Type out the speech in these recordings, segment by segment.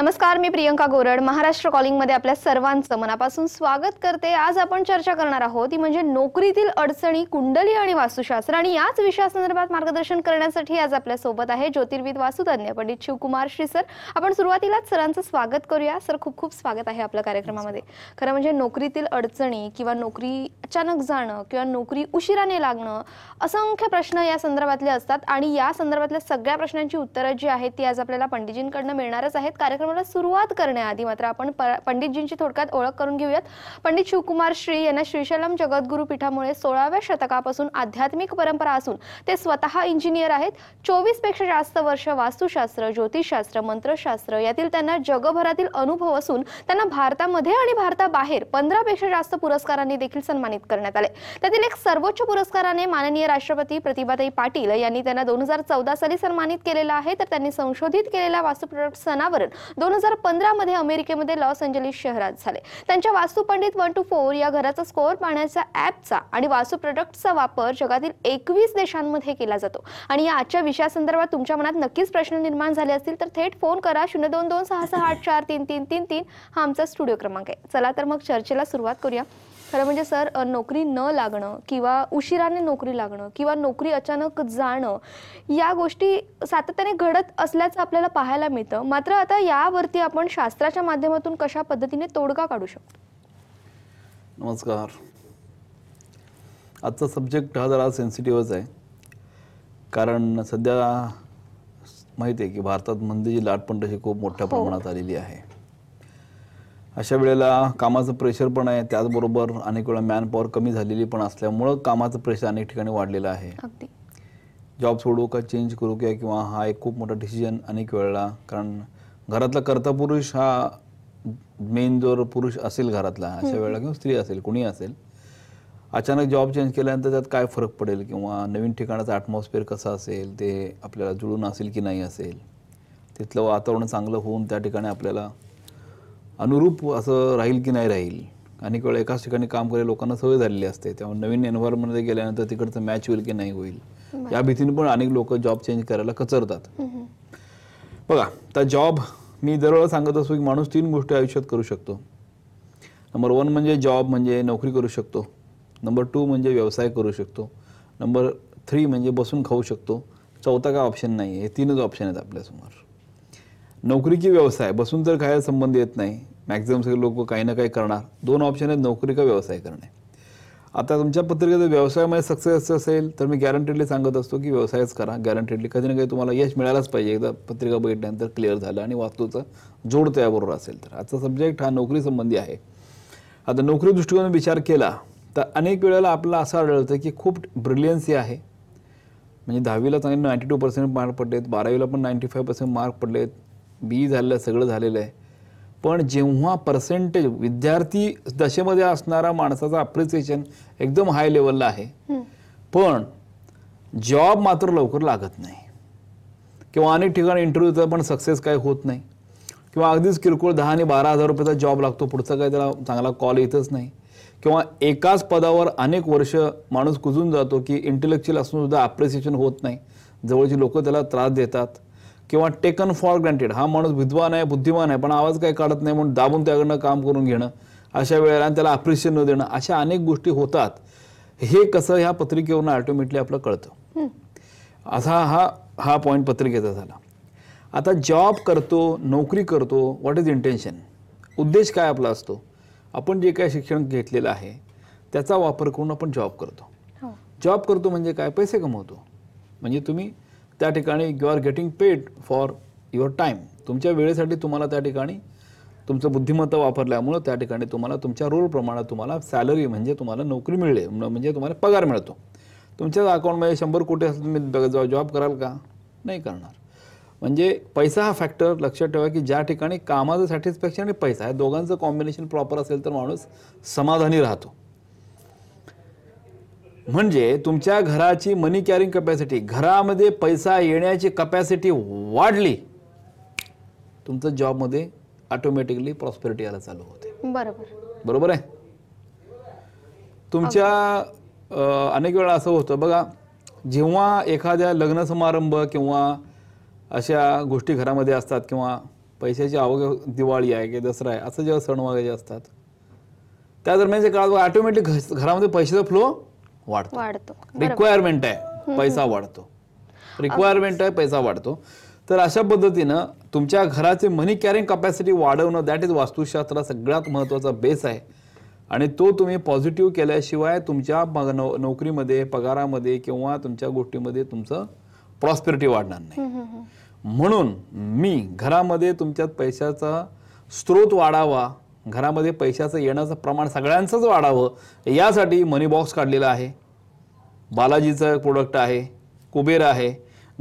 नमस्कार मी प्रियंका गोरड महाराष्ट्र कॉलिंगमध्ये आपल्या सर्वांचं मनापासून स्वागत करते आज आपण चर्चा करणार आहोत ती म्हणजे नोकरीतील अडचणी कुंडली आणि वास्तुशास्त्र आणि याच विषयासंदर्भात मार्गदर्शन करण्यासाठी आज आपल्या सोबत आहे ज्योतिर्विद वासुतज्ञ पंडित शिवकुमार श्री सर आपण सुरुवातीलाच सरांचं स्वागत करूया सर खूप खूप स्वागत आहे आपल्या कार्यक्रमामध्ये खरं म्हणजे नोकरीतील अडचणी किंवा नोकरी अचानक जाणं किंवा नोकरी उशिराने लागणं असंख्य प्रश्न या संदर्भातले असतात आणि या संदर्भातल्या सगळ्या प्रश्नांची उत्तरं जी आहेत ती आज आपल्याला पंडितजींकडनं मिळणारच आहेत कार्यक्रम आपल्याला सुरुवात करण्याआधी मात्र आपण पंडितजींची थोडक्यात ओळख करून घेऊयात पंडित शिवकुमार श्री यांना श्रीशैलम जगद्गुरु पीठामुळे सोळाव्या शतकापासून आध्यात्मिक परंपरा असून ते स्वतः इंजिनियर आहेत चोवीस पेक्षा जास्त वर्ष वास्तुशास्त्र ज्योतिषशास्त्र मंत्रशास्त्र यातील त्यांना जगभरातील अनुभव असून त्यांना भारतामध्ये आणि भारताबाहेर पंधरा पेक्षा जास्त पुरस्कारांनी देखील सन्मानित करण्यात आले त्यातील एक सर्वोच्च पुरस्काराने माननीय राष्ट्रपती प्रतिभाताई पाटील यांनी त्यांना दोन हजार चौदा साली सन्मानित केलेला आहे तर त्यांनी संशोधित केलेल्या वास्तुप्रदर्शनावर दोन हजार पंधरामध्ये अमेरिकेमध्ये लॉस एंजलिस शहरात झाले त्यांच्या वास्तू वन टू फोर या घराचा स्कोअर पाहण्याचा ॲपचा आणि वास्तू प्रोडक्टचा वापर जगातील एकवीस देशांमध्ये केला जातो आणि या आजच्या विषयासंदर्भात तुमच्या मनात नक्कीच प्रश्न निर्माण झाले असतील तर थेट फोन करा शून्य दोन दोन सहा सहा आठ चार तीन तीन तीन तीन हा आमचा स्टुडिओ क्रमांक आहे चला तर मग चर्चेला सुरुवात करूया खरं म्हणजे सर नोकरी न लागणं किंवा उशिराने नोकरी लागणं किंवा नोकरी अचानक जाणं या गोष्टी सातत्याने घडत असल्याचं आपल्याला पाहायला मिळतं मात्र आता या त्यावरती आपण शास्त्राच्या माध्यमातून कशा पद्धतीने तोडगा काढू शकतो नमस्कार आजचा सब्जेक्ट हा जरा सेन्सिटिव्हच आहे कारण सध्या माहिती आहे की भारतात मंदीची लाट पण तशी खूप मोठ्या हो. प्रमाणात आलेली आहे अशा वेळेला कामाचं प्रेशर पण आहे त्याचबरोबर अनेक वेळा मॅनपॉवर कमी झालेली पण असल्यामुळं कामाचं प्रेशर अनेक ठिकाणी वाढलेलं आहे जॉब सोडू का चेंज करू किंवा हा एक खूप मोठा डिसिजन अनेक वेळेला कारण घरातला कर्ता हा मेन जोर पुरुष असेल घरातला अशा वेळेला किंवा स्त्री असेल कुणी असेल अचानक जॉब चेंज केल्यानंतर त्यात काय फरक पडेल किंवा नवीन ठिकाणाचा ॲटमॉस्फिअर कसा असेल ते आपल्याला जुळून असेल की नाही असेल तिथलं वातावरण चांगलं होऊन त्या ठिकाणी आपल्याला अनुरूप असं राहील की नाही राहील अनेक वेळा एकाच ठिकाणी काम करायला लोकांना सवय झालेली असते त्यामुळे नवीन एन्व्हायरमेंटमध्ये गेल्यानंतर तिकडचं मॅच होईल की नाही होईल या भीतीने पण अनेक लोक जॉब चेंज करायला कचरतात बघा तर जॉब मी दरवेळेला सांगत असतो की माणूस तीन गोष्टी आयुष्यात करू शकतो नंबर वन म्हणजे जॉब म्हणजे नोकरी करू शकतो नंबर टू म्हणजे व्यवसाय करू शकतो नंबर थ्री म्हणजे बसून खाऊ शकतो चौथा काय ऑप्शन नाही हे तीनच ऑप्शन आहेत आपल्यासमोर नोकरी की व्यवसाय बसून तर काय संबंध येत नाही मॅक्झिमम सगळे लोक काही ना काही करणार दोन ऑप्शन आहेत नोकरी का व्यवसाय करणे आता तुमच्या पत्रिकेत व्यवसायामध्ये सक्सेस असेल तर मी गॅरंटेडली सांगत असतो की व्यवसायच करा गॅरंटेडली कधी ना कधी तुम्हाला यश मिळायलाच पाहिजे एकदा पत्रिका बघितल्यानंतर क्लिअर झालं आणि वास्तूचा जोड त्याबरोबर असेल तर आजचा सब्जेक्ट हा नोकरी संबंधी आहे आता नोकरी दृष्टिकोन विचार केला तर अनेक वेळेला आपल्याला असं आढळतं की खूप ब्रिलियन्सी आहे म्हणजे दहावीला चांगले नाईंटी टू पर्सेंट मार्क पडलेत बारावीला पण नाईंटी फाईव्ह पर्सेंट मार्क पडलेत बी झालेलं सगळं झालेलं आहे पण जेव्हा पर्सेंटेज विद्यार्थी दशेमध्ये असणारा माणसाचा अप्रिसिएशन एकदम हाय लेवलला आहे पण जॉब मात्र लवकर लागत नाही किंवा अनेक ठिकाणी इंटरव्ह्यूचा पण सक्सेस काही होत नाही किंवा अगदीच किरकोळ दहा आणि बारा हजार रुपयाचा जॉब लागतो पुढचा काही त्याला चांगला कॉल येतच नाही किंवा एकाच पदावर अनेक वर्ष माणूस कुजून जातो की इंटेलेक्च्युअल असूनसुद्धा अप्रिसिएशन होत नाही जवळची लोक त्याला त्रास देतात किंवा टेकन फॉर ग्रँटेड हा माणूस विद्वान आहे बुद्धिमान आहे पण आवाज काय काढत नाही म्हणून दाबून त्याकडनं काम करून घेणं अशा वेळेला त्याला अप्रिशिएशन न देणं अशा अनेक गोष्टी होतात हे कसं ह्या पत्रिकेवरून ऑटोमॅटिकली आपलं कळतं असा हा हा पॉईंट पत्रिकेचा झाला आता जॉब करतो नोकरी करतो व्हॉट इज इंटेन्शन उद्देश काय आपला असतो आपण जे काय शिक्षण घेतलेलं आहे त्याचा वापर करून आपण जॉब करतो जॉब हो. करतो म्हणजे काय पैसे कमवतो म्हणजे तुम्ही त्या ठिकाणी you are getting paid for your time तुमच्या वेळेसाठी तुम्हाला त्या ठिकाणी तुमचं बुद्धिमत्ता वापरल्यामुळं त्या ठिकाणी तुम्हाला तुमच्या रोलप्रमाणे तुम्हाला सॅलरी म्हणजे तुम्हाला नोकरी मिळेल म्हणजे तुम्हाला पगार मिळतो तुमच्याच अकाउंटमध्ये शंभर कोटी असं तुम्ही जॉब कराल का नाही करणार म्हणजे पैसा हा फॅक्टर लक्षात ठेवा की ज्या ठिकाणी कामाचं सॅटिस्फॅक्शन आणि पैसा आहे दोघांचं कॉम्बिनेशन प्रॉपर असेल तर माणूस समाधानी राहतो म्हणजे तुमच्या घराची मनी कॅरिंग कपॅसिटी घरामध्ये पैसा येण्याची कपॅसिटी वाढली तुमचं जॉबमध्ये ऑटोमॅटिकली प्रॉस्पेरिटी यायला चालू होते बरोबर बरोबर आहे तुमच्या अनेक वेळा असं होतं बघा जेव्हा एखाद्या लग्न समारंभ किंवा अशा गोष्टी घरामध्ये असतात किंवा पैशाची आवक दिवाळी आहे की दसरा आहे असं जेव्हा सण वगैरे असतात त्या दरम्यानच्या काळात ऑटोमॅटिक घरामध्ये पैशाचा फ्लो वाढतो रिक्वायरमेंट आहे पैसा वाढतो रिक्वायरमेंट आहे पैसा वाढतो तर अशा पद्धतीनं तुमच्या घराचे मनी कॅरिंग कॅपॅसिटी वाढवणं दॅट इज वास्तुशास्त्र सगळ्यात महत्त्वाचा बेस आहे आणि तो तुम्ही पॉझिटिव्ह केल्याशिवाय तुमच्या नोकरीमध्ये पगारामध्ये किंवा तुमच्या गोष्टीमध्ये तुमचं प्रॉस्पेरिटी वाढणार नाही म्हणून मी घरामध्ये तुमच्यात पैशाचा स्रोत वाढावा घरामध्ये पैशाचं येण्याचं प्रमाण सगळ्यांचंच वाढावं यासाठी मनी बॉक्स काढलेला आहे बालाजीचं प्रोडक्ट आहे कुबेर आहे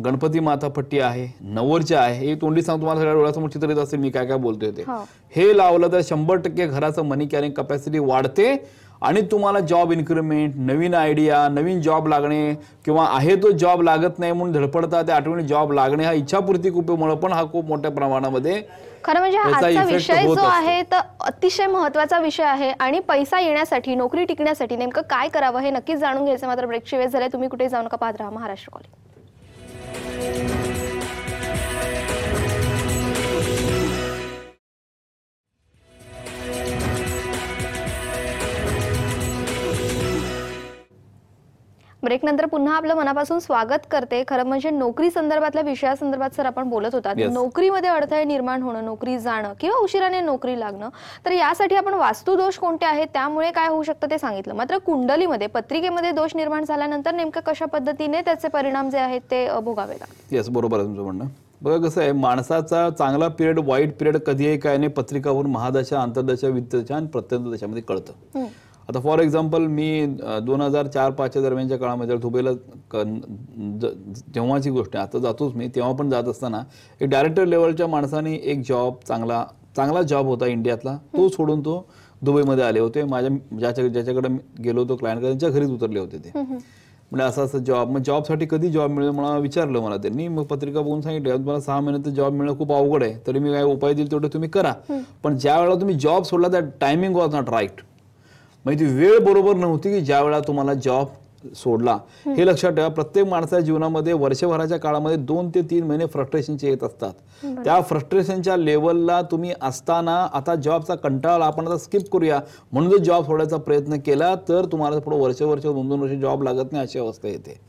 गणपती माता पट्टी आहे नवरच्या आहे हे तोंडी सांग तुम्हाला सगळ्या डोळ्यासमोर चित्र येत असेल मी काय काय बोलतोय ते हो. हे लावलं तर शंभर टक्के घराचं मनी कॅरिंग कपॅसिटी वाढते आणि तुम्हाला जॉब इन्क्रीमेंट नवीन आयडिया नवीन जॉब लागणे किंवा आहे तो जॉब लागत नाही म्हणून धडपडता त्या आठवणी जॉब लागणे हा इच्छापूर्ती कुपेमुळं पण हा खूप मोठ्या प्रमाणामध्ये खरं म्हणजे आजचा विषय जो आहे तर अतिशय महत्वाचा विषय आहे आणि पैसा येण्यासाठी नोकरी टिकण्यासाठी नेमकं काय करावं हे नक्कीच जाणून घ्यायचं मात्र ब्रेकची वेळ झाले तुम्ही कुठे जाऊन का पाहत राहा महाराष्ट्र कॉलेज ब्रेक नंतर पुन्हा आपलं मनापासून स्वागत करते खरं म्हणजे नोकरी संदर्भातल्या विषयासंदर्भात सर आपण बोलत होता नोकरीमध्ये अडथळे निर्माण होणं नोकरी जाणं किंवा उशिराने नोकरी लागणं तर यासाठी आपण दोष कोणते आहेत त्यामुळे काय होऊ शकतं ते सांगितलं मात्र कुंडलीमध्ये पत्रिकेमध्ये दोष निर्माण झाल्यानंतर नेमकं कशा पद्धतीने त्याचे परिणाम जे आहेत ते भोगावे लागतात बरोबर आहे तुमचं म्हणणं बघा कसं आहे माणसाचा चांगला पिरियड वाईट पिरियड कधी आहे काय नाही पत्रिकावरून महादशा आंतरदशा वित्तदशा आणि प्रत्यंत दशामध्ये कळतं आता फॉर एक्झाम्पल मी दोन हजार चार पाचच्या दरम्यानच्या काळामध्ये दुबईला क जेव्हाची गोष्ट आहे आता जातोच मी तेव्हा पण जात असताना एक डायरेक्टर लेवलच्या माणसाने एक जॉब चांगला चांगला जॉब होता इंडियातला तो सोडून तो दुबईमध्ये आले होते माझ्या ज्याच्या ज्याच्याकडे गेलो होतो क्लायंट त्यांच्या घरीच उतरले होते ते म्हणजे असं असं जॉब मग जॉबसाठी कधी जॉब मिळेल मला विचारलं मला त्यांनी मग पत्रिका बघून सांगितलं मला सहा महिन्यात जॉब मिळणं खूप अवघड आहे तरी मी काय उपाय देईल तेवढे तुम्ही करा पण ज्या वेळेला तुम्ही जॉब सोडला त्या टायमिंग वॉज नॉट राईट म्हणजे ती वेळ बरोबर नव्हती की ज्या वेळा तुम्हाला जॉब सोडला हे लक्षात ठेवा प्रत्येक माणसाच्या जीवनामध्ये वर्षभराच्या काळामध्ये दोन ते तीन महिने फ्रस्ट्रेशनचे येत असतात त्या फ्रस्ट्रेशनच्या लेवलला तुम्ही असताना आता जॉबचा कंटाळा आपण आता स्किप करूया म्हणून जर जॉब सोडायचा प्रयत्न केला तर तुम्हाला थोडं वर्ष वर्ष दोन दोन वर्ष जॉब लागत नाही अशी अवस्था येते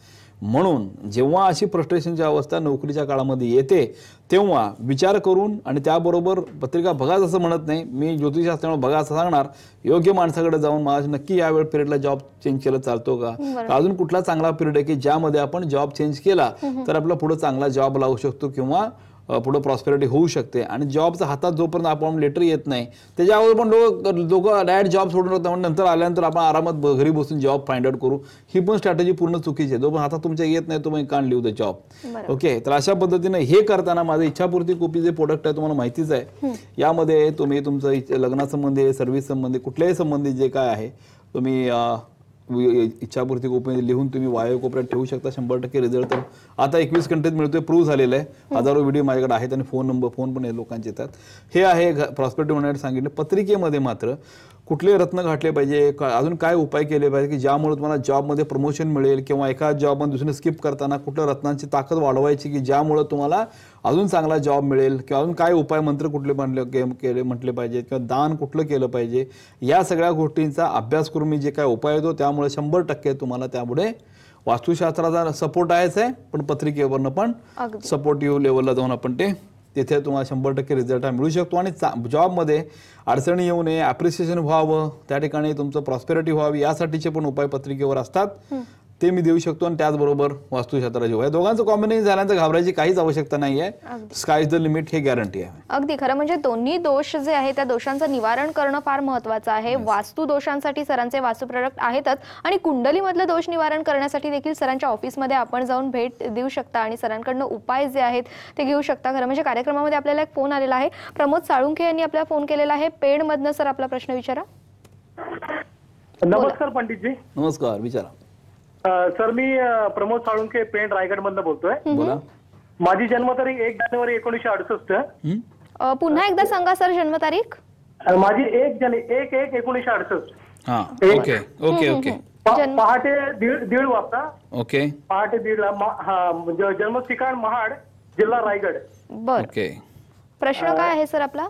म्हणून जेव्हा अशी फ्रस्ट्रेशनची अवस्था नोकरीच्या काळामध्ये येते तेव्हा विचार करून आणि त्याबरोबर पत्रिका बघाच असं म्हणत नाही मी ज्योतिषशास्त्रामुळे बघा असं सांगणार योग्य माणसाकडे जाऊन मला नक्की वेळ पिरियडला जॉब चेंज केला चालतो का अजून कुठला चांगला पिरियड आहे की ज्यामध्ये आपण जॉब चेंज केला तर आपला पुढे चांगला जॉब लावू शकतो किंवा पुढं प्रॉस्पेरिटी होऊ शकते आणि जॉबचा हातात जोपर्यंत आपण लेटर येत नाही त्याच्यावर पण लोक लोक डायरेक्ट जॉब सोडून राहतात म्हणून नंतर आल्यानंतर आपण आरामात घरी बसून जॉब फाइंड आउट करू ही पण स्ट्रॅटेजी पूर्ण चुकीची आहे जो पण हातात तुमच्या येत नाही तो मी कान लिहू दे जॉब ओके तर अशा पद्धतीने हे करताना माझ्या इच्छापूर्ती कॉपी जे प्रोडक्ट आहे तुम्हाला माहितीच आहे यामध्ये तुम्ही तुमचं लग्नासंबंधी सर्व्हिस संबंधी कुठल्याही संबंधी जे काय आहे तुम्ही इच्छापूर्ती कोपऱ्यात लिहून तुम्ही वायू कोपऱ्यात ठेवू शकता शंभर टक्के रिझल्ट तर आता एकवीस घंटेत मिळतोय प्रूव्ह झालेलं आहे हजारो व्हिडिओ माझ्याकडे आहेत आणि फोन नंबर फोन पण लोकांचे येतात हे आहे प्रॉस्पेक्टिव्ह म्हणायला सांगितलं पत्रिकेमध्ये मात्र कुठले रत्न घातले पाहिजे अजून काय उपाय केले पाहिजे की ज्यामुळे तुम्हाला जॉबमध्ये प्रमोशन मिळेल किंवा एका जॉबमध्ये दुसरे स्किप करताना कुठल्या रत्नांची ताकद वाढवायची की ज्यामुळे तुम्हाला अजून चांगला जॉब मिळेल किंवा अजून काय उपाय मंत्र कुठले म्हणले केले म्हटले पाहिजे किंवा दान कुठलं केलं पाहिजे या सगळ्या गोष्टींचा अभ्यास करून मी जे काय उपाय येतो त्यामुळे शंभर टक्के तुम्हाला त्यामुळे वास्तुशास्त्राचा सपोर्ट आहेच आहे पण पत्रिकेवरनं पण सपोर्टिव्ह लेवलला जाऊन आपण ते तिथे तुम्हाला शंभर टक्के रिझल्ट हा मिळू शकतो आणि जॉबमध्ये अडचणी येऊ नये ॲप्रिसिएशन व्हावं त्या ठिकाणी तुमचं प्रॉस्पेरिटी व्हावी यासाठीचे पण उपाय पत्रिकेवर असतात ते मी देऊ शकतो आणि त्याचबरोबर वास्तुशास्त्राचे या दोघांचं कॉम्बिनेशन झाल्यानंतर घाबरायची काहीच आवश्यकता नाही आहे स्काय द लिमिट हे गॅरंटी आहे अगदी खरं म्हणजे दोन्ही दोष जे आहे त्या दोषांचं निवारण करणं फार महत्वाचं आहे वास्तू दोषांसाठी सरांचे वास्तू प्रोडक्ट आहेतच आणि कुंडली मधले दोष निवारण करण्यासाठी देखील सरांच्या ऑफिसमध्ये आपण जाऊन भेट देऊ शकता आणि सरांकडनं उपाय जे आहेत ते घेऊ शकता खरं म्हणजे कार्यक्रमामध्ये आपल्याला एक फोन आलेला आहे प्रमोद साळुंखे यांनी आपल्याला फोन केलेला आहे पेड मधनं सर आपला प्रश्न विचारा नमस्कार पंडितजी नमस्कार विचारा सर मी प्रमोद साळुंके पेंट रायगड मधनं बोलतोय बोला माझी जन्मतारीख एक जानेवारी एकोणीशे अडुसष्ट पुन्हा एकदा सांगा सर जन्मतारीख माझी एक जाने एक एक एकोणीसशे अडुसष्ट ओके ओके ओके पहाटे दीड दीड वाजता ओके पहाटे दीडला जन्म ठिकाण महाड जिल्हा रायगड बर प्रश्न काय आहे सर आपला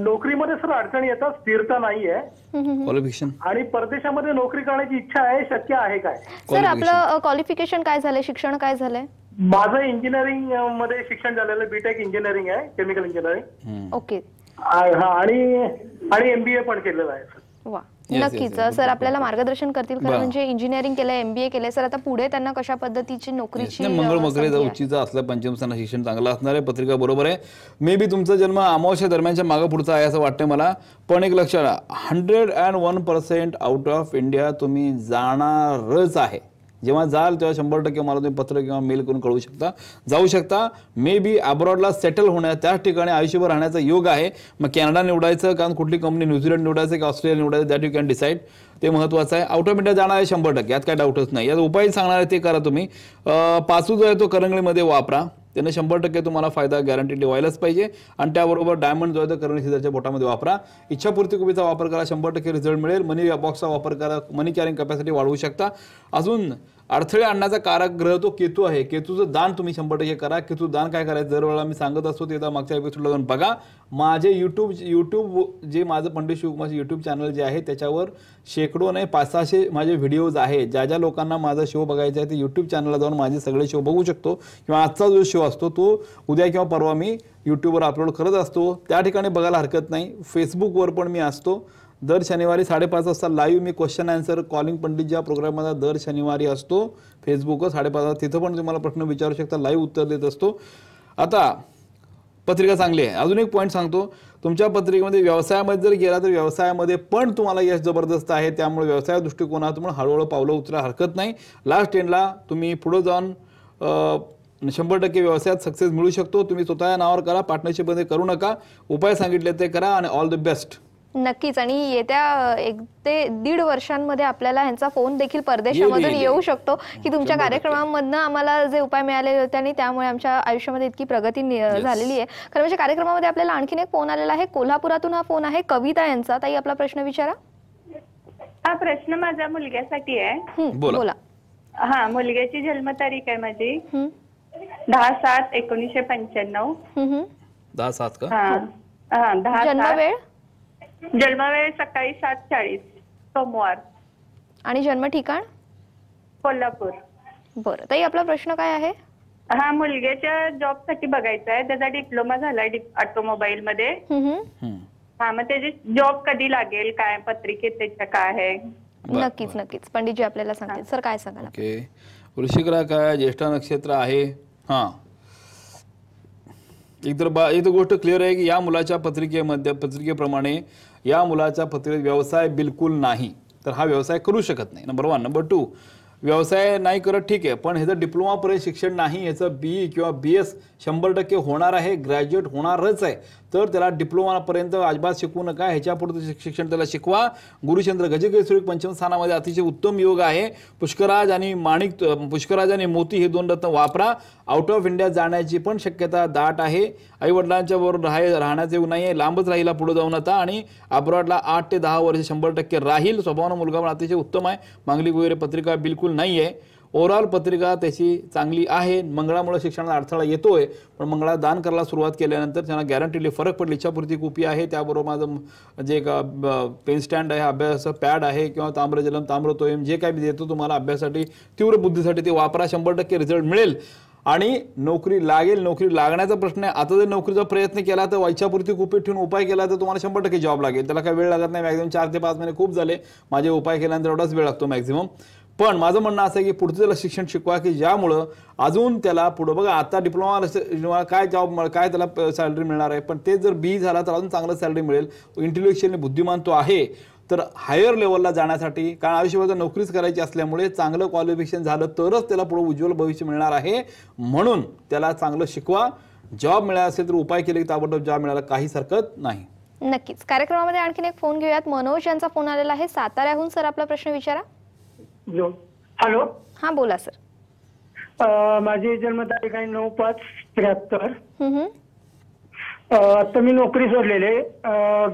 नोकरीमध्ये सर अडचणी येतात स्थिरता नाहीये क्वालिफिकेशन आणि परदेशामध्ये नोकरी करण्याची इच्छा आहे शक्य आहे काय सर आपलं क्वालिफिकेशन काय झालंय शिक्षण काय झालंय माझं इंजिनिअरिंग मध्ये शिक्षण झालेलं बीटेक इंजिनिअरिंग आहे केमिकल इंजिनिअरिंग ओके आणि आणि एमबीए पण केलेलं आहे सर वा नक्कीच सर आपल्याला मार्गदर्शन करतील कारण म्हणजे इंजिनिअरिंग केलं एमबीए केलंय सर आता पुढे त्यांना कशा पद्धतीची नोकरीची मंगळ वगैरे उच्चीचा पंचम पंचमस्थान शिक्षण चांगलं असणार आहे पत्रिका बरोबर आहे मे बी तुमचा जन्म अमावस्या दरम्यानच्या मागे पुढचा आहे असं वाटतंय मला पण एक लक्षात hundred and one percent out of India तुम्ही जाणारच आहे जेव्हा जाल तेव्हा शंभर टक्के मला तुम्ही पत्र किंवा मेल करून कळवू शकता जाऊ शकता मे बी अब्रॉडला सेटल होण्या त्या ठिकाणी आयुष्यभर राहण्याचा योग आहे मग कॅनडा निवडायचं कारण कुठली कंपनी न्यूझीलंड निवडायचं की ऑस्ट्रेलिया निवडायचं दॅट यू कॅन डिसाईड ते महत्वाचं आहे आउट ऑफ जाणार आहे शंभर टक्के यात काय डाऊटच नाही यात उपाय सांगणार आहे ते करा तुम्ही पासू जो आहे तो करंगळीमध्ये वापरा त्यांना शंभर टक्के तुम्हाला फायदा गॅरंटी व्हायलाच पाहिजे आणि त्याबरोबर डायमंड जो आहे तो बोटामध्ये वापरा इच्छापूर्ती कुबीचा वापर करा शंभर टक्के रिझल्ट मिळेल मनी बॉक्सचा वापर करा मनी कॅरिंग कॅपॅसिटी वाढवू शकता अजून अडथळे आणण्याचा कारक ग्रह तो केतू आहे केतूचं दान तुम्ही शंभर टक्के करा केतू दान काय करायचं दरवेळेला मी सांगत असतो ते मागच्या एपिसोडला जाऊन बघा माझे यूट्यूब यूट्यूब जे माझं पंडित शिवकुमारचे यूट्यूब चॅनल जे आहे त्याच्यावर शेकडो नाही पाच सहाशे माझे व्हिडिओज आहे ज्या ज्या लोकांना माझा शो बघायचा आहे ते यूट्यूब चॅनलला जाऊन माझे सगळे शो बघू शकतो किंवा आजचा जो शो असतो तो उद्या किंवा परवा मी यूट्यूबवर अपलोड करत असतो त्या ठिकाणी बघायला हरकत नाही फेसबुकवर पण मी असतो दर शनिवारी साडेपाच वाजता लाईव्ह मी क्वेश्चन आन्सर कॉलिंग पंडित ज्या प्रोग्राममध्ये दर शनिवारी असतो फेसबुकवर साडेपाच वाजता तिथं पण तुम्हाला प्रश्न विचारू शकता लाईव्ह उत्तर देत असतो आता पत्रिका चांगली आहे अजून एक पॉईंट सांगतो तुमच्या पत्रिकेमध्ये व्यवसायामध्ये जर गेला तर व्यवसायामध्ये पण तुम्हाला यश जबरदस्त आहे त्यामुळे व्यवसाय दृष्टिकोनातून हळूहळू पावलं उतरा हरकत नाही लास्ट एंडला तुम्ही पुढं जाऊन शंभर टक्के व्यवसायात सक्सेस मिळू शकतो तुम्ही स्वतः नावावर करा पार्टनरशिपमध्ये करू नका उपाय सांगितले ते करा आणि ऑल द बेस्ट नक्कीच आणि येत्या एक ते दीड वर्षांमध्ये आपल्याला यांचा फोन देखील परदेशामधून येऊ शकतो की तुमच्या कार्यक्रमामधनं आम्हाला जे उपाय मिळालेले होते आणि त्यामुळे आमच्या आयुष्यामध्ये इतकी प्रगती झालेली आहे खरं म्हणजे कार्यक्रमामध्ये आपल्याला आणखीन एक फोन आलेला आहे कोल्हापुरातून हा फोन आहे कविता यांचा ताई आपला प्रश्न विचारा हा प्रश्न माझ्या मुलग्यासाठी आहे बोला हा मुलग्याची जन्मतारीख आहे माझी दहा सात एकोणीशे पंच्याण्णव दहा सात का हा दहा जन्म वेळ जन्मवेळ सकाळी सात चाळीस सोमवार आणि जन्म ठिकाण कोल्हापूर बरं ताई आपला प्रश्न काय आहे हा मुलग्याच्या जॉब साठी बघायचा आहे त्याचा डिप्लोमा झालाय ऑटोमोबाईल मध्ये हा मग त्याची जॉब कधी लागेल काय पत्रिकेत त्याच्या काय आहे नक्कीच नक्कीच पंडितजी आपल्याला सांगतील सर काय सांगाल ओके काय ज्येष्ठा नक्षत्र आहे हा एक तर बा एक गोष्ट क्लिअर आहे की या मुलाच्या पत्रिकेमध्ये पत्रिकेप्रमाणे या मुलाच्या पत्रिकेत व्यवसाय बिलकुल नाही तर हा व्यवसाय करू शकत नाही नंबर वन नंबर टू व्यवसाय नाही करत ठीक आहे पण ह्याचं डिप्लोमापर्यंत शिक्षण नाही ह्याचं बी e किंवा बी एस शंभर टक्के होणार आहे ग्रॅज्युएट होणारच आहे तर त्याला डिप्लोमापर्यंत अजिबात शिकवू नका पुढे शिक्षण त्याला शिकवा गुरुचंद्र गजगेसुरी पंचमस्थानामध्ये अतिशय उत्तम योग आहे पुष्कराज आणि माणिक पुष्कराज आणि मोती हे दोन रत्न वापरा आउट ऑफ इंडिया जाण्याची पण शक्यता दाट आहे आईवडिलांच्या बरोबर राह राहण्याचं येऊ नाही आहे लांबच राहिला पुढे जाऊन आता आणि अब्रॉडला आठ ते दहा वर्ष शंभर टक्के राहील स्वभावानं मुलगा पण अतिशय उत्तम आहे मांगलिक वगैरे पत्रिका बिलकुल नाही आहे ओव्हरऑल पत्रिका त्याची चांगली आहे मंगळामुळे शिक्षणाला अडथळा येतोय पण मंगळा दान करायला सुरुवात केल्यानंतर त्यांना गॅरंटीले फरक पडली इच्छापुरती कुपी आहे त्याबरोबर माझं जे का पेन स्टँड आहे अभ्यास पॅड आहे किंवा ताम्रजलम ताम्रतोयम जे काय देतो तुम्हाला अभ्यासासाठी तीव्र बुद्धीसाठी ते वापरा शंभर टक्के रिझल्ट मिळेल आणि नोकरी लागेल नोकरी लागण्याचा प्रश्न आहे आता जर नोकरीचा प्रयत्न केला तर इच्छापुरती कुपीत ठेवून उपाय केला तर तुम्हाला शंभर टक्के जॉब लागेल त्याला काही वेळ लागत नाही मॅक्झिमम चार ते पाच महिने खूप झाले माझे उपाय केल्यानंतर एवढाच वेळ लागतो मॅक्झिमम पण माझं म्हणणं असं आहे की पुढचं त्याला शिक्षण शिकवा की ज्यामुळं अजून त्याला पुढं बघा आता डिप्लोमा काय जॉब काय त्याला सॅलरी मिळणार आहे पण ते जर बी झाला तर अजून चांगलं सॅलरी मिळेल इंटेलेक्च्युअली बुद्धिमान तो आहे तर हायर लेवलला जाण्यासाठी कारण आयुष्यभर नोकरीच करायची असल्यामुळे चांगलं क्वालिफिकेशन झालं तरच त्याला पुढं उज्ज्वल भविष्य मिळणार आहे म्हणून त्याला चांगलं शिकवा जॉब मिळाला असेल तर उपाय केले की ताबडतोब जॉब मिळायला काहीच हरकत नाही नक्कीच कार्यक्रमामध्ये आणखीन एक फोन घेऊयात मनोज यांचा फोन आलेला आहे साताऱ्याहून सर आपला प्रश्न विचारा हॅलो हा बोला सर माझी जन्मतारीख आहे नऊ पाच त्र्याहत्तर आता मी नोकरी सोडलेले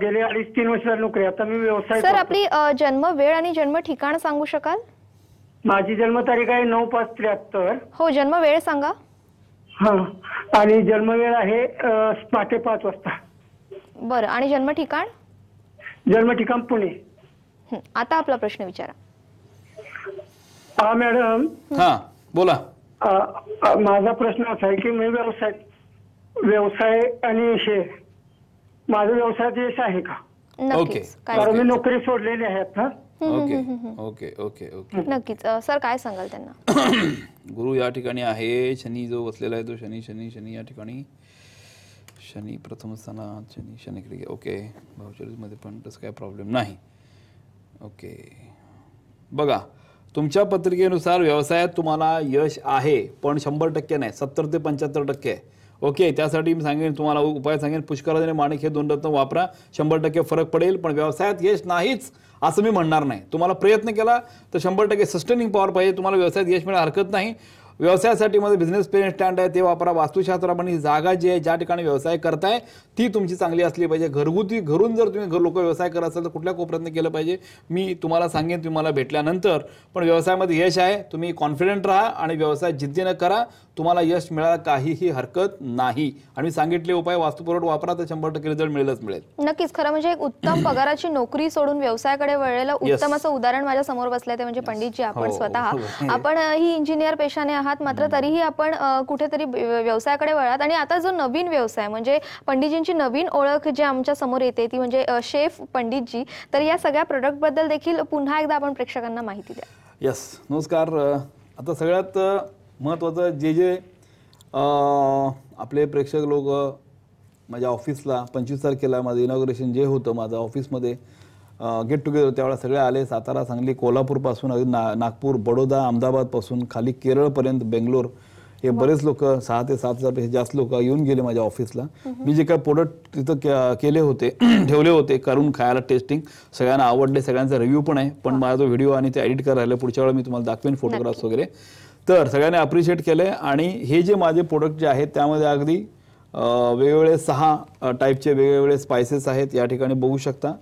गेले अडीच तीन वर्ष नोकरी आता मी व्यवसाय सर आपली जन्म वेळ आणि जन्म ठिकाण सांगू शकाल माझी जन्मतारीख आहे नऊ पाच त्र्याहत्तर हो जन्म वेळ सांगा हा आणि जन्म वेळ आहे पाटे पाच वाजता बरं आणि जन्म ठिकाण जन्म ठिकाण पुणे आता आपला प्रश्न विचारा हा मॅडम हा बोला माझा प्रश्न असा आहे की मी व्यवसाय व्यवसाय आणि शे माझा व्यवसाय यश आहे का ओके कारण मी नोकरी सोडलेली आहे आता ओके ओके ओके ओके नक्कीच सर काय सांगाल त्यांना गुरु या ठिकाणी आहे शनी जो बसलेला आहे तो शनी शनी शनी या ठिकाणी शनी प्रथम स्थानात शनी शनिकडे ओके मध्ये पण तसं काय प्रॉब्लेम नाही ओके बघा तुमच्या पत्रिकेनुसार व्यवसायात तुम्हाला यश आहे पण शंभर टक्के नाही सत्तर ते पंच्याहत्तर टक्के ओके त्यासाठी मी सांगेन तुम्हाला उपाय सांगेन पुष्कराज आणि माणिक हे दोन रत्न वापरा शंभर टक्के फरक पडेल पण व्यवसायात यश नाहीच असं मी म्हणणार नाही तुम्हाला प्रयत्न केला तर शंभर टक्के सस्टेनिंग पॉवर पाहिजे तुम्हाला व्यवसायात यश मिळायला हरकत नाही व्यवसायासाठी मध्ये बिझनेस प्लेन स्टँड आहे ते वापरा वास्तुशास्त्र ही जागा जी आहे ज्या ठिकाणी व्यवसाय करताय ती तुमची चांगली असली पाहिजे घरगुती घरून जर तुम्ही घर लोक व्यवसाय करत असाल तर कुठल्या प्रयत्न केलं पाहिजे मी तुम्हाला सांगेन तुम्हाला भेटल्यानंतर पण व्यवसायामध्ये यश आहे तुम्ही कॉन्फिडंट राहा आणि व्यवसाय जिद्दीनं करा तुम्हाला यश मिळायला काहीही हरकत नाही आणि मी सांगितले उपाय वास्तुपुरवठ वापरा तर शंभर टक्के रिझल्ट मिळेलच मिळेल नक्कीच खरं म्हणजे एक उत्तम पगाराची नोकरी सोडून व्यवसायाकडे वळलेलं उत्तम असं उदाहरण माझ्या समोर बसलंय ते म्हणजे पंडितजी आपण हो. स्वतः हो. आपण ही इंजिनियर पेशाने आहात मात्र तरीही आपण कुठेतरी व्यवसायाकडे वळात आणि आता जो नवीन व्यवसाय म्हणजे पंडितजींची नवीन ओळख जी आमच्या समोर येते ती म्हणजे शेफ पंडितजी तर या सगळ्या बद्दल देखील पुन्हा एकदा आपण प्रेक्षकांना माहिती द्या यस नमस्कार आता सगळ्यात महत्त्वाचं जे जे आपले प्रेक्षक लोक माझ्या ऑफिसला पंचवीस तारखेला माझं इनॉग्रेशन जे होतं माझं ऑफिसमध्ये गेट टुगेदर त्यावेळेला सगळे आले सातारा सांगली कोल्हापूरपासून अगदी ना नागपूर बडोदा अहमदाबादपासून खाली केरळपर्यंत बेंगलोर हे बरेच लोक सहा ते सात हजार जास्त लोक येऊन गेले माझ्या ऑफिसला मी जे काय प्रोडक्ट तिथं केले होते ठेवले होते करून खायला टेस्टिंग सगळ्यांना आवडले सगळ्यांचा रिव्ह्यू पण आहे पण माझा जो व्हिडिओ आणि ते एडिट करायला पुढच्या वेळा मी तुम्हाला दाखवेन फोटोग्राफ्स वगैरे तर सगळ्यांनी अप्रिशिएट आहे आणि हे जे माझे प्रोडक्ट जे आहेत त्यामध्ये अगदी वेगवेगळे सहा टाईपचे वेगवेगळे स्पायसेस आहेत या ठिकाणी बघू शकता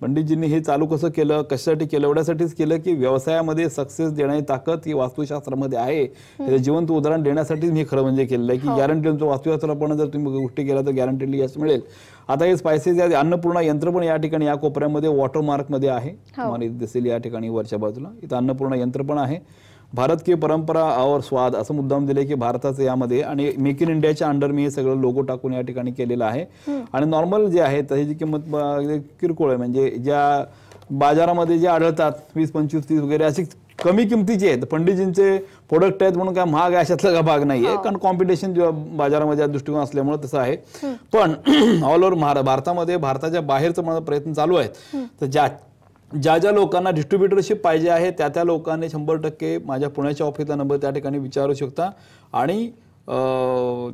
पंडितजींनी हे चालू कसं केलं कशासाठी केलं एवढ्यासाठीच केलं की व्यवसायामध्ये सक्सेस देण्याची ताकद ही वास्तुशास्त्रामध्ये आहे त्याचं जिवंत उदाहरण देण्यासाठीच मी खरं म्हणजे केलं आहे की गॅरंटी हो. तुमचं पण जर तुम्ही गोष्टी केल्या तर गॅरंटीडली यश मिळेल आता हे स्पायसेस या अन्नपूर्णा यंत्र पण या ठिकाणी या कोपऱ्यामध्ये वॉटरमार्कमध्ये आहे हो. तुम्हाला दिसेल या ठिकाणी वरच्या बाजूला इथं अन्नपूर्णा यंत्र पण आहे भारत की परंपरा और स्वाद असं मुद्दाम दिले की भारताचं यामध्ये आणि मेक इन इंडियाच्या अंडर मी हे सगळं लोगो टाकून या ठिकाणी केलेलं आहे आणि नॉर्मल जे आहे त्याची किंमत किरकोळ आहे म्हणजे ज्या बाजारामध्ये जे आढळतात वीस पंचवीस तीस वगैरे अशी कमी किमतीचे आहेत पंडितजींचे प्रोडक्ट आहेत म्हणून काय महाग आहे अशातला का भाग नाही आहे कारण कॉम्पिटिशन बाजारामध्ये दृष्टिकोन असल्यामुळे तसं आहे पण ऑल ओव्हर भारतामध्ये भारताच्या बाहेरचं प्रयत्न चालू आहेत तर ज्या ज्या ज्या लोकांना डिस्ट्रीब्युटरशिप पाहिजे आहे त्या त्या लोकांनी शंभर टक्के माझ्या पुण्याच्या ऑफिसला नंबर त्या ठिकाणी विचारू शकता आणि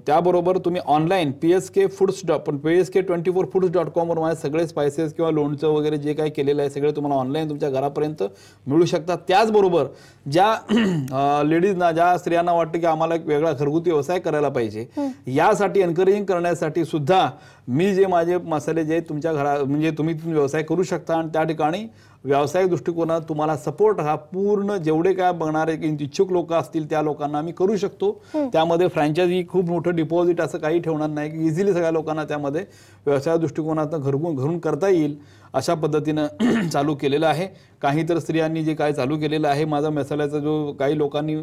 त्याबरोबर तुम्ही online P S K foods dot पण P S K twenty four foods dot कॉमवर माझे सगळे स्पायसेस किंवा लोणचं वगैरे जे काही केलेलं आहे सगळे तुम्हाला ऑनलाईन तुमच्या घरापर्यंत मिळू शकतात त्याचबरोबर ज्या लेडीजना ज्या स्त्रियांना वाटतं की आम्हाला एक वेगळा घरगुती व्यवसाय करायला पाहिजे यासाठी एनकरेजिंग करण्यासाठी सुद्धा मी जे माझे मसाले जे तुमच्या घरा म्हणजे तुम्ही व्यवसाय करू शकता आणि त्या ठिकाणी व्यावसायिक दृष्टिकोनात तुम्हाला सपोर्ट हा पूर्ण जेवढे काय बघणारे इच्छुक लोक असतील त्या लोकांना आम्ही करू शकतो त्यामध्ये फ्रँचायझी खूप मोठं डिपॉझिट असं काही ठेवणार नाही की इझिली सगळ्या लोकांना त्यामध्ये व्यवसाय दृष्टिकोनातून घरून घरून करता येईल अशा पद्धतीनं चालू केलेलं आहे काही तर स्त्रियांनी जे काय चालू केलेलं आहे माझा मसाल्याचा जो काही लोकांनी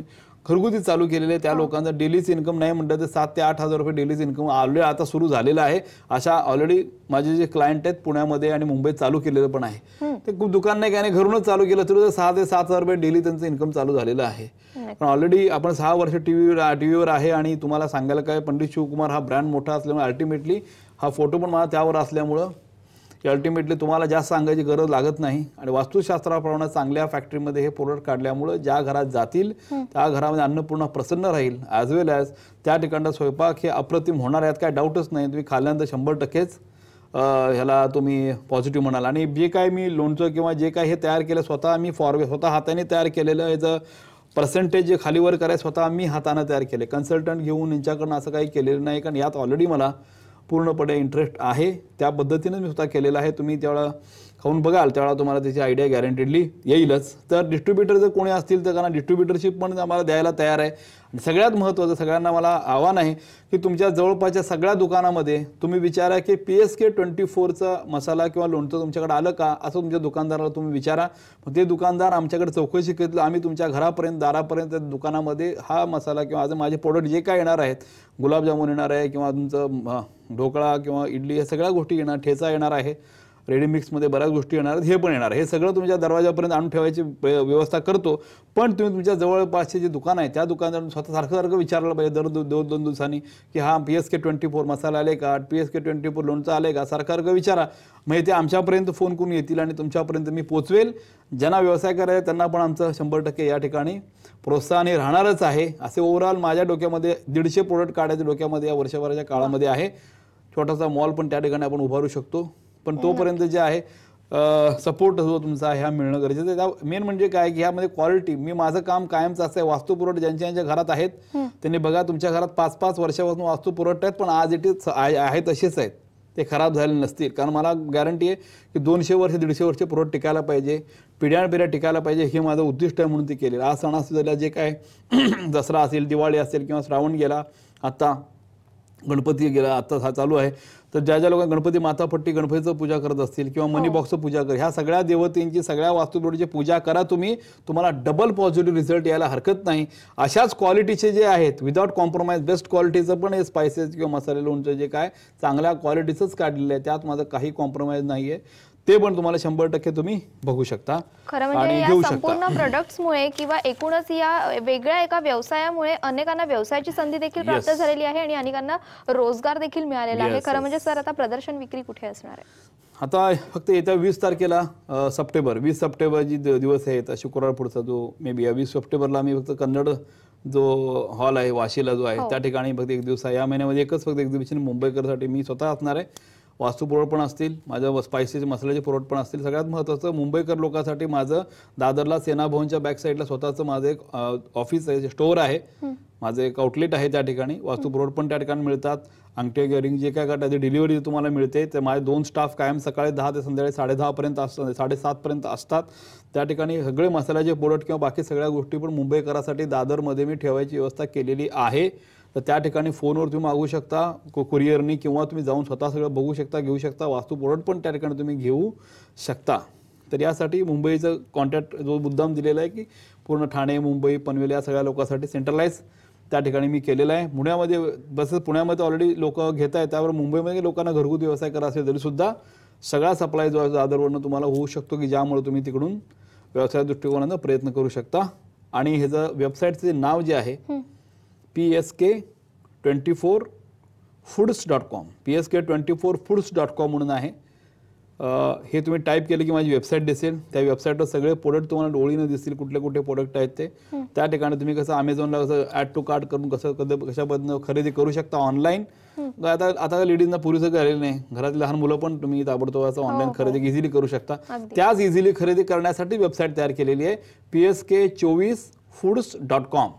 घरगुती चालू केलेले त्या लोकांचा डेलीच इन्कम नाही म्हणतात तर सात ते आठ हजार रुपये डेलीच इन्कम ऑलरेडी आता सुरू झालेलं आहे अशा ऑलरेडी माझे जे क्लायंट आहेत पुण्यामध्ये आणि मुंबईत चालू केलेलं पण आहे ते खूप दुकान नाही काय घरूनच चालू केलं तरी सहा ते सात हजार रुपये डेली त्यांचं इन्कम चालू झालेलं आहे पण ऑलरेडी आपण सहा वर्ष टीव्ही टीव्हीवर आहे आणि तुम्हाला सांगायला काय पंडित शिवकुमार हा ब्रँड मोठा असल्यामुळे अल्टिमेटली हा फोटो पण मला त्यावर असल्यामुळं की अल्टिमेटली तुम्हाला जास्त सांगायची गरज लागत नाही आणि वास्तुशास्त्राप्रमाणे चांगल्या फॅक्टरीमध्ये हे प्रोडक्ट काढल्यामुळं ज्या घरात जातील त्या घरामध्ये अन्नपूर्ण प्रसन्न राहील ॲज वेल ॲज त्या ठिकाणचा स्वयंपाक हे अप्रतिम होणार आहेत काय डाऊटच नाही तुम्ही खाल्ल्यानंतर शंभर टक्केच ह्याला तुम्ही पॉझिटिव्ह म्हणाल आणि जे काय मी लोणचं किंवा जे काय हे तयार केलं स्वतः मी फॉरवे स्वतः हाताने तयार केलेलं याचं पर्सेंटेज जे खालीवर करायचं स्वतः मी हाताने तयार केले कन्सल्टंट घेऊन यांच्याकडनं असं काही केलेलं नाही कारण यात ऑलरेडी मला पूर्णपणे इंटरेस्ट आहे त्या पद्धतीनं मी स्वतः केलेला आहे तुम्ही त्यावेळा खाऊन बघाल त्यावेळा तुम्हाला त्याची आयडिया गॅरंटीडली येईलच तर डिस्ट्रीब्युटर जर कोणी असतील तर त्यांना डिस्ट्रीब्युटरशिप पण आम्हाला द्यायला तयार आहे आणि सगळ्यात महत्त्वाचं सगळ्यांना मला आव्हान आहे की तुमच्या जवळपासच्या सगळ्या दुकानामध्ये तुम्ही विचारा की पी एस के ट्वेंटी फोरचा मसाला किंवा लोणचं तुमच्याकडे आलं का असं तुमच्या दुकानदाराला तुम्ही विचारा मग ते दुकानदार आमच्याकडे चौकशी केलं आम्ही तुमच्या घरापर्यंत दारापर्यंत त्या दुकानामध्ये हा मसाला किंवा आज माझे प्रोडक्ट जे काय येणार आहेत गुलाबजामुन येणार आहे किंवा तुमचं ढोकळा किंवा इडली या सगळ्या गोष्टी येणार ठेचा येणार आहे रेडीमिक्समध्ये बऱ्याच गोष्टी येणार हे पण येणार हे सगळं तुमच्या दरवाजापर्यंत आणून ठेवायची व्यवस्था करतो पण तुम्ही तुमच्या जवळपासचे जे दुकान आहे त्या दुकानदार स्वतः सारखं सारखं विचारलं पाहिजे दर दोन दोन दिवसांनी की हा P S K twenty four मसाला आले का P S K twenty four लोनचं आले का सारखं सारखं विचारा म्हणजे ते आमच्यापर्यंत फोन करून येतील आणि तुमच्यापर्यंत मी पोचवेल ज्यांना व्यवसाय करायचा त्यांना पण आमचं शंभर टक्के या ठिकाणी प्रोत्साहन हे राहणारच आहे असे ओव्हरऑल माझ्या डोक्यामध्ये दीडशे प्रोडक्ट काढायचे डोक्यामध्ये या वर्षभराच्या काळामध्ये आहे छोटासा मॉल पण त्या ठिकाणी आपण उभारू शकतो पण तोपर्यंत जे आहे सपोर्ट जो तुमचा आहे हा मिळणं गरजेचं आहे मेन म्हणजे काय की ह्यामध्ये क्वालिटी मी माझं काम कायमचं असं आहे वास्तुपुरवठा ज्यांच्या ज्यांच्या घरात आहेत त्यांनी बघा तुमच्या घरात पाच पाच वर्षापासून वास्तू पुरवठा आहेत पण आज इज आहे तसेच आहेत ते खराब झाले नसतील कारण मला गॅरंटी आहे की दोनशे वर्ष दीडशे वर्ष पुरवठा टिकायला पाहिजे पिढ्यानपिढ्या टिकायला पाहिजे हे माझं उद्दिष्ट आहे म्हणून ते केलेलं आज सणासुदीला जे काय दसरा असेल दिवाळी असेल किंवा श्रावण गेला आत्ता गणपती गेला आत्ता हा चालू आहे तर ज्या ज्या लोक गणपती मातापट्टी गणपतीचं पूजा करत असतील किंवा मनी बॉक्सचं हो. पूजा कर ह्या सगळ्या देवतेंची सगळ्या वास्तुपीठची पूजा करा तुम्ही तुम्हाला डबल पॉझिटिव्ह रिझल्ट यायला हरकत नाही अशाच क्वालिटीचे जे आहेत विदाउट कॉम्प्रोमाइज बेस्ट क्वालिटीचं पण हे स्पायसेस किंवा मसाले लोणचं जे काय चांगल्या क्वालिटीचंच काढलेलं आहे त्यात माझं काही कॉम्प्रोमाइज नाही आहे ते पण तुम्हाला शंभर टक्के तुम्ही बघू शकता खरं म्हणजे या संपूर्ण प्रोडक्ट्समुळे किंवा एकूणच या वेगळ्या एका व्यवसायामुळे अनेकांना व्यवसायाची संधी देखील प्राप्त झालेली आहे आणि अनेकांना रोजगार देखील मिळालेला आहे खरं म्हणजे सर आता प्रदर्शन विक्री कुठे असणार आहे आता फक्त येत्या वीस तारखेला सप्टेंबर वीस सप्टेंबर जी दिवस आहेत शुक्रवार पुढचा जो मे बी या वीस सप्टेंबरला आम्ही फक्त कन्नड जो हॉल आहे वाशीला जो आहे हो. त्या ठिकाणी फक्त एक दिवस आहे या महिन्यामध्ये एकच फक्त एक्झिबिशन मुंबईकरसाठी मी स्वतः असणार आहे वास्तुपुरवठ पण असतील माझ्या स्पायसीचे मसाल्याचे पुरवठ पण असतील सगळ्यात महत्त्वाचं मुंबईकर लोकांसाठी माझं दादरला सेना भवनच्या बॅक साईडला स्वतःचं माझं एक ऑफिस आहे स्टोअर आहे माझं एक आउटलेट आहे त्या ठिकाणी वास्तुपुरवठ पण त्या ठिकाणी मिळतात अंगठी गिअरिंग जे काय का त्याची डिलिव्हरी तुम्हाला मिळते तर माझे दोन स्टाफ कायम सकाळी दहा ते संध्याकाळी दहापर्यंत असतात साडेसातपर्यंत असतात त्या ठिकाणी सगळे मसाल्याचे पुरवठ किंवा बाकी सगळ्या गोष्टी पण मुंबईकरासाठी दादरमध्ये मी ठेवायची व्यवस्था केलेली आहे तर त्या ठिकाणी फोनवर तुम्ही मागू शकता कुरिअरनी किंवा तुम्ही जाऊन स्वतः सगळं बघू शकता घेऊ शकता वास्तू प्रोडक्ट पण त्या ठिकाणी तुम्ही घेऊ शकता तर यासाठी मुंबईचं कॉन्टॅक्ट जो मुद्दाम दिलेला आहे की पूर्ण ठाणे मुंबई पनवेल या सगळ्या लोकांसाठी सेंट्रलाइज त्या ठिकाणी मी केलेलं आहे पुण्यामध्ये बसेस पुण्यामध्ये ऑलरेडी लोक घेत आहेत त्यावर मुंबईमध्ये लोकांना घरगुती व्यवसाय करा असेल तरीसुद्धा सगळा सप्लाय जो आहे तुम्हाला होऊ शकतो की ज्यामुळे तुम्ही तिकडून व्यवसाय दृष्टिकोनानं प्रयत्न करू शकता आणि ह्याचं वेबसाईटचं नाव जे आहे P S K twenty four foods dot com P S K twenty four foods dot com म्हणून आहे हे तुम्ही टाईप केलं की माझी वेबसाईट दिसेल त्या वेबसाईटवर सगळे प्रोडक्ट तुम्हाला डोळीनं दिसतील कुठले कुठले प्रोडक्ट आहेत ते त्या ठिकाणी तुम्ही कसं अमेझॉनला कसं ॲड टू कार्ट करून कसं कधी कशाबद्दल खरेदी करू शकता ऑनलाईन आता आता लेडीजना पुरेसं करेल नाही घरातली लहान मुलं पण तुम्ही ताबडतोब असं ऑनलाईन हो, हो. खरेदी इझिली करू शकता त्याच इझिली खरेदी करण्यासाठी वेबसाईट तयार केलेली आहे पी एस के चोवीस फूड्स डॉट कॉम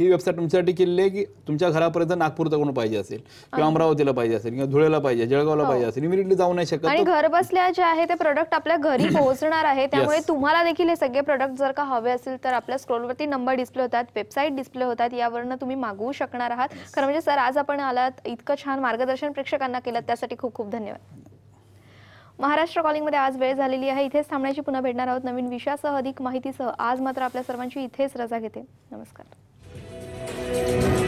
ही वेबसाईट तुमच्यासाठी केलेली आहे की तुमच्या घरापर्यंत नागपूरचा कोण पाहिजे असेल किंवा अमरावतीला पाहिजे असेल किंवा धुळेला पाहिजे जळगावला हो. पाहिजे असेल इमिडिएटली जाऊ नाही शकत आणि घर बसल्या जे आहे ते प्रोडक्ट आपल्या घरी पोहोचणार आहे त्यामुळे तुम्हाला देखील हे सगळे प्रोडक्ट जर का हवे असेल तर आपल्या वरती नंबर डिस्प्ले होतात वेबसाईट डिस्प्ले होतात यावरनं तुम्ही मागवू शकणार आहात खरं म्हणजे सर आज आपण आलात इतकं छान मार्गदर्शन प्रेक्षकांना केलं त्यासाठी खूप खूप धन्यवाद महाराष्ट्र कॉलिंग मध्ये आज वेळ झालेली आहे इथेच थांबण्याची पुन्हा भेटणार आहोत नवीन विषयासह अधिक माहितीसह आज मात्र आपल्या सर्वांची इथेच रजा घेते नमस्कार Música